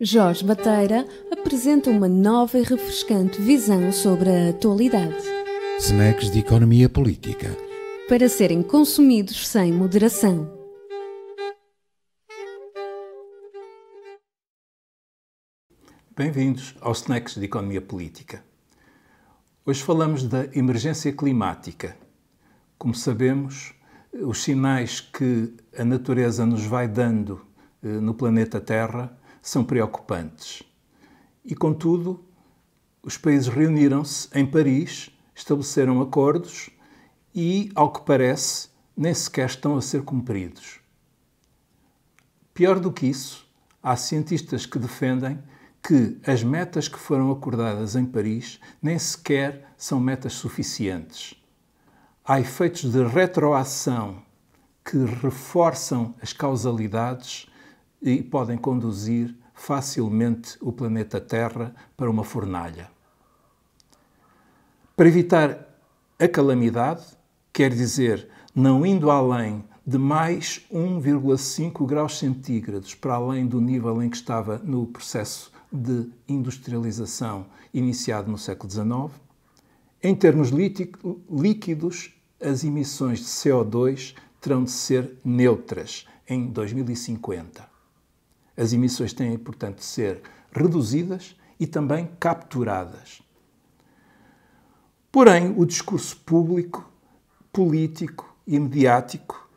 Jorge Bateira apresenta uma nova e refrescante visão sobre a atualidade. Snacks de economia política. Para serem consumidos sem moderação. Bem-vindos aos Snacks de Economia Política. Hoje falamos da emergência climática. Como sabemos, os sinais que a natureza nos vai dando eh, no planeta Terra são preocupantes. E, contudo, os países reuniram-se em Paris, estabeleceram acordos e, ao que parece, nem sequer estão a ser cumpridos. Pior do que isso, há cientistas que defendem que as metas que foram acordadas em Paris nem sequer são metas suficientes. Há efeitos de retroação que reforçam as causalidades e podem conduzir facilmente o planeta Terra para uma fornalha. Para evitar a calamidade, quer dizer, não indo além de mais 1,5 graus centígrados para além do nível em que estava no processo de industrialização iniciado no século XIX, em termos líquidos, as emissões de CO2 terão de ser neutras em 2050. As emissões têm, portanto, de ser reduzidas e também capturadas. Porém, o discurso público, político e mediático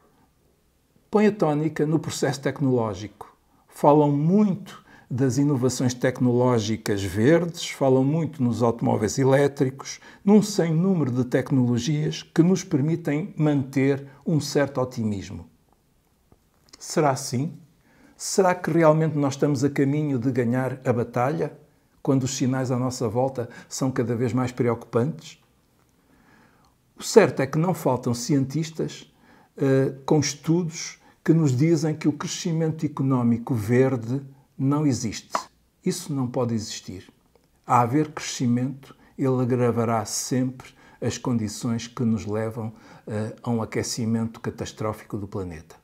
põe a tónica no processo tecnológico. Falam muito das inovações tecnológicas verdes, falam muito nos automóveis elétricos, num sem número de tecnologias que nos permitem manter um certo otimismo. Será assim? Será que realmente nós estamos a caminho de ganhar a batalha quando os sinais à nossa volta são cada vez mais preocupantes? O certo é que não faltam cientistas uh, com estudos que nos dizem que o crescimento económico verde não existe. Isso não pode existir. A haver crescimento, ele agravará sempre as condições que nos levam uh, a um aquecimento catastrófico do planeta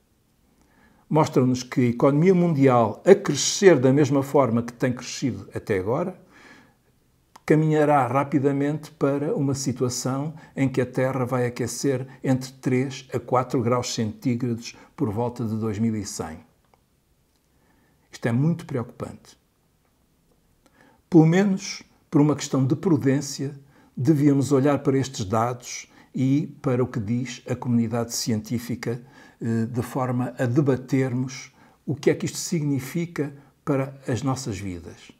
mostram-nos que a economia mundial, a crescer da mesma forma que tem crescido até agora, caminhará rapidamente para uma situação em que a Terra vai aquecer entre 3 a 4 graus centígrados por volta de 2100. Isto é muito preocupante. Pelo menos por uma questão de prudência, devíamos olhar para estes dados e para o que diz a comunidade científica, eh, de forma a debatermos o que é que isto significa para as nossas vidas.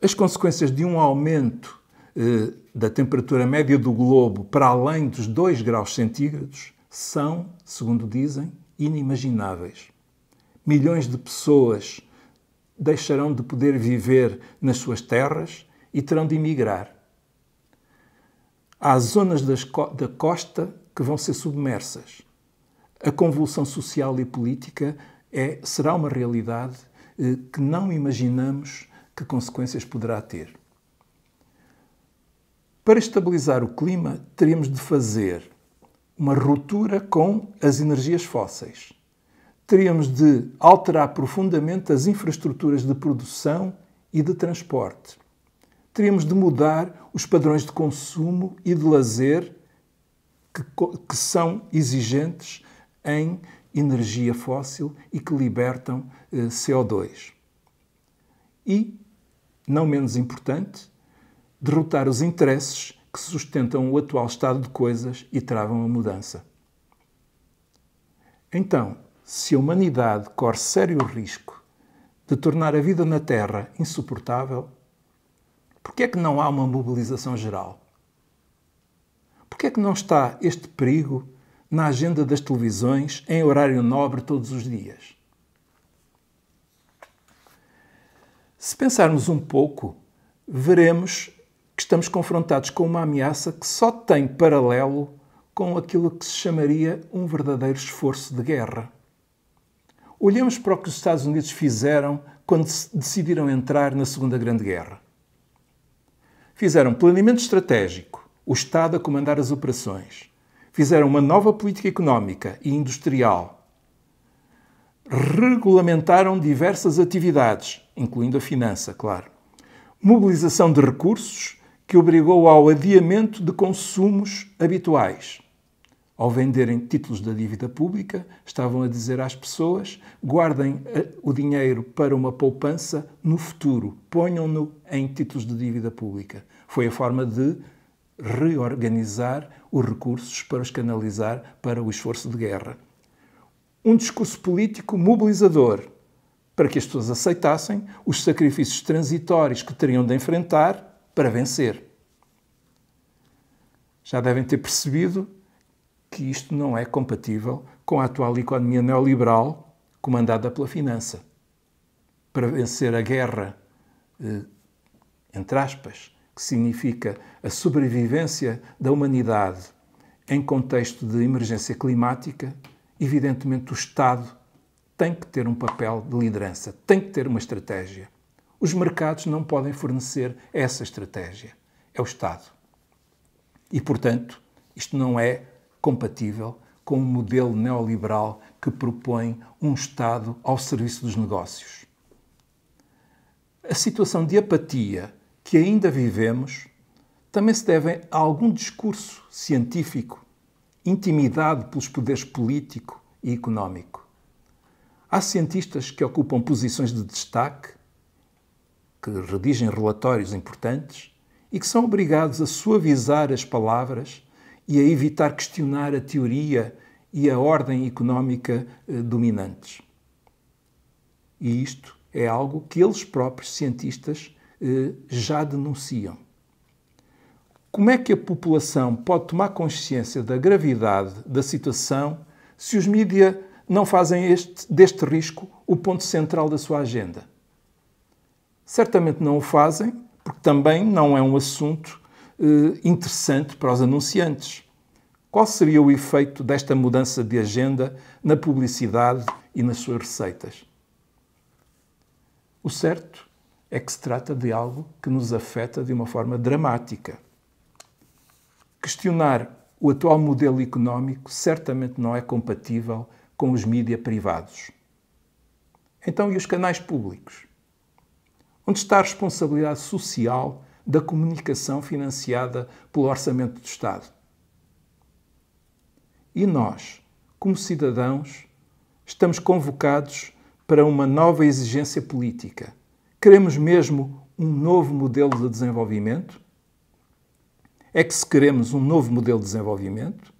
As consequências de um aumento eh, da temperatura média do globo para além dos 2 graus centígrados são, segundo dizem, inimagináveis. Milhões de pessoas deixarão de poder viver nas suas terras e terão de emigrar. Há zonas da costa que vão ser submersas. A convulsão social e política é, será uma realidade eh, que não imaginamos que consequências poderá ter. Para estabilizar o clima, teríamos de fazer uma ruptura com as energias fósseis. Teríamos de alterar profundamente as infraestruturas de produção e de transporte teríamos de mudar os padrões de consumo e de lazer que, que são exigentes em energia fóssil e que libertam eh, CO2. E, não menos importante, derrotar os interesses que sustentam o atual estado de coisas e travam a mudança. Então, se a humanidade corre sério risco de tornar a vida na Terra insuportável, Porquê é que não há uma mobilização geral? Porquê é que não está este perigo na agenda das televisões em horário nobre todos os dias? Se pensarmos um pouco, veremos que estamos confrontados com uma ameaça que só tem paralelo com aquilo que se chamaria um verdadeiro esforço de guerra. Olhemos para o que os Estados Unidos fizeram quando decidiram entrar na Segunda Grande Guerra. Fizeram planeamento estratégico, o Estado a comandar as operações. Fizeram uma nova política económica e industrial. Regulamentaram diversas atividades, incluindo a finança, claro. Mobilização de recursos que obrigou ao adiamento de consumos habituais. Ao venderem títulos da dívida pública, estavam a dizer às pessoas: guardem eh, o dinheiro para uma poupança no futuro, ponham-no em títulos de dívida pública. Foi a forma de reorganizar os recursos para os canalizar para o esforço de guerra. Um discurso político mobilizador para que as pessoas aceitassem os sacrifícios transitórios que teriam de enfrentar para vencer. Já devem ter percebido que isto não é compatível com a atual economia neoliberal comandada pela finança. Para vencer a guerra, eh, entre aspas, que significa a sobrevivência da humanidade em contexto de emergência climática, evidentemente o Estado tem que ter um papel de liderança, tem que ter uma estratégia. Os mercados não podem fornecer essa estratégia. É o Estado. E, portanto, isto não é compatível com o um modelo neoliberal que propõe um Estado ao serviço dos negócios. A situação de apatia que ainda vivemos também se deve a algum discurso científico intimidado pelos poderes político e económico. Há cientistas que ocupam posições de destaque, que redigem relatórios importantes e que são obrigados a suavizar as palavras e a evitar questionar a teoria e a ordem económica eh, dominantes. E isto é algo que eles próprios, cientistas, eh, já denunciam. Como é que a população pode tomar consciência da gravidade da situação se os mídias não fazem este, deste risco o ponto central da sua agenda? Certamente não o fazem, porque também não é um assunto eh, interessante para os anunciantes. Qual seria o efeito desta mudança de agenda na publicidade e nas suas receitas? O certo é que se trata de algo que nos afeta de uma forma dramática. Questionar o atual modelo económico certamente não é compatível com os mídias privados. Então, e os canais públicos? Onde está a responsabilidade social da comunicação financiada pelo Orçamento do Estado. E nós, como cidadãos, estamos convocados para uma nova exigência política. Queremos mesmo um novo modelo de desenvolvimento? É que se queremos um novo modelo de desenvolvimento,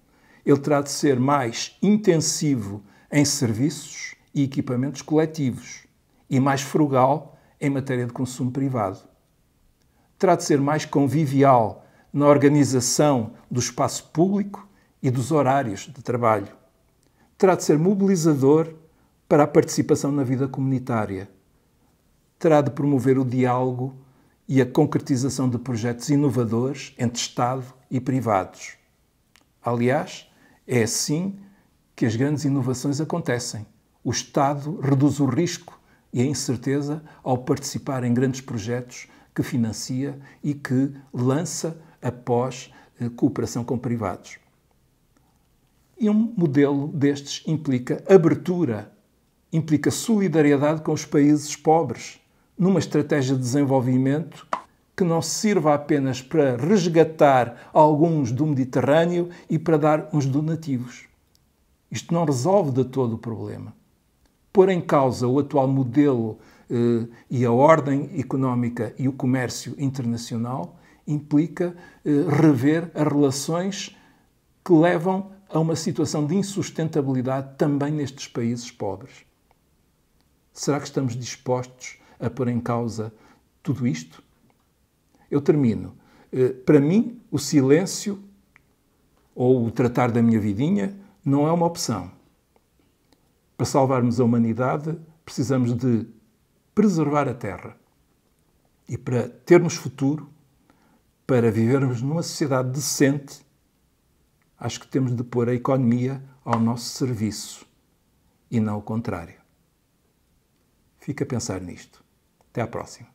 ele terá de ser mais intensivo em serviços e equipamentos coletivos e mais frugal em matéria de consumo privado terá de ser mais convivial na organização do espaço público e dos horários de trabalho. Terá de ser mobilizador para a participação na vida comunitária. Terá de promover o diálogo e a concretização de projetos inovadores entre Estado e privados. Aliás, é assim que as grandes inovações acontecem. O Estado reduz o risco e a incerteza ao participar em grandes projetos que financia e que lança após eh, cooperação com privados. E um modelo destes implica abertura, implica solidariedade com os países pobres, numa estratégia de desenvolvimento que não sirva apenas para resgatar alguns do Mediterrâneo e para dar uns donativos. Isto não resolve de todo o problema. Pôr em causa o atual modelo eh, e a ordem económica e o comércio internacional implica eh, rever as relações que levam a uma situação de insustentabilidade também nestes países pobres. Será que estamos dispostos a pôr em causa tudo isto? Eu termino. Eh, para mim, o silêncio ou o tratar da minha vidinha não é uma opção. Para salvarmos a humanidade, precisamos de preservar a terra e para termos futuro, para vivermos numa sociedade decente, acho que temos de pôr a economia ao nosso serviço e não o contrário. Fica a pensar nisto. Até à próxima.